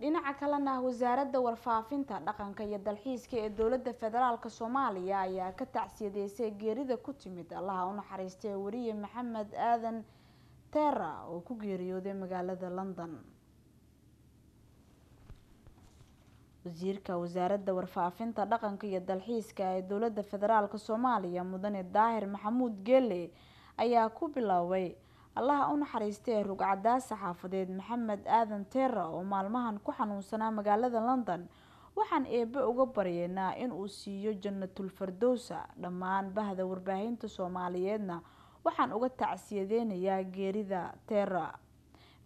dhinaca kalena wasaaradda warfaafinta dhaqanka iyo dalxiiska ee dowladda federaalk soomaaliya ayaa ka tacsiyadeysay geerida ku timid allaha u naxariistay weriye maxamed aadan teera oo ku geeriyooday magaalada london wasiirka wasaaradda warfaafinta dhaqanka iyo dalxiiska ee dowladda federaalk soomaaliya mudane daahir maxamuud geele ayaa ku biloaway allaha u naxariistee rugcadaas saxaafadeed maxamed aadan teera oo maalmahan ku xanuunsanaa magaalada london waxaan eebbe uga baryeynaa inuu siiyo jannatul fardowsa dhammaan bahda warbaahinta soomaaliyeedna waxaan uga tacsiyadeynayaa geerida teera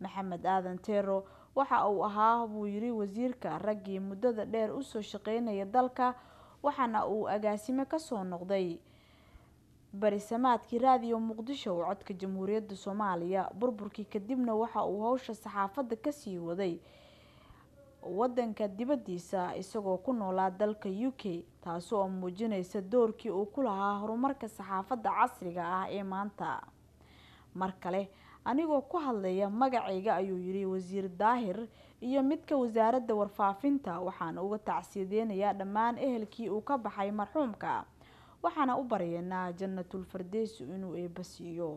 maxamed aadan teero waxa uu ahaa buu yiri wasiirka raggii muddada dheer usoo shaqeynaya dalka waxaana uu agaasime kasoo noqday Bari-samaadkii raadiyo Muqdisho oo codka Jamhuuriyadda Soomaaliya burburkii kadibna waxa uu howsha saxaafadda ka sii waday waddanka dibaddiisa isagoo ku noolaa dalka u k taasi oo muujinaysa doorkii uu ku lahaa horumarka saxaafadda casriga ah ee maanta. Mar kale anigoo ku hadlaya magacayga ayuu yidhi Wasiir Daahir iyo midka wasaaradda warfaafinta waxaan uga tacsiyadeynayaa dhammaan ehelkii uu ka baxay marxuumka waxaana u baryeena jannatul firdawsi inuu eebba siiyo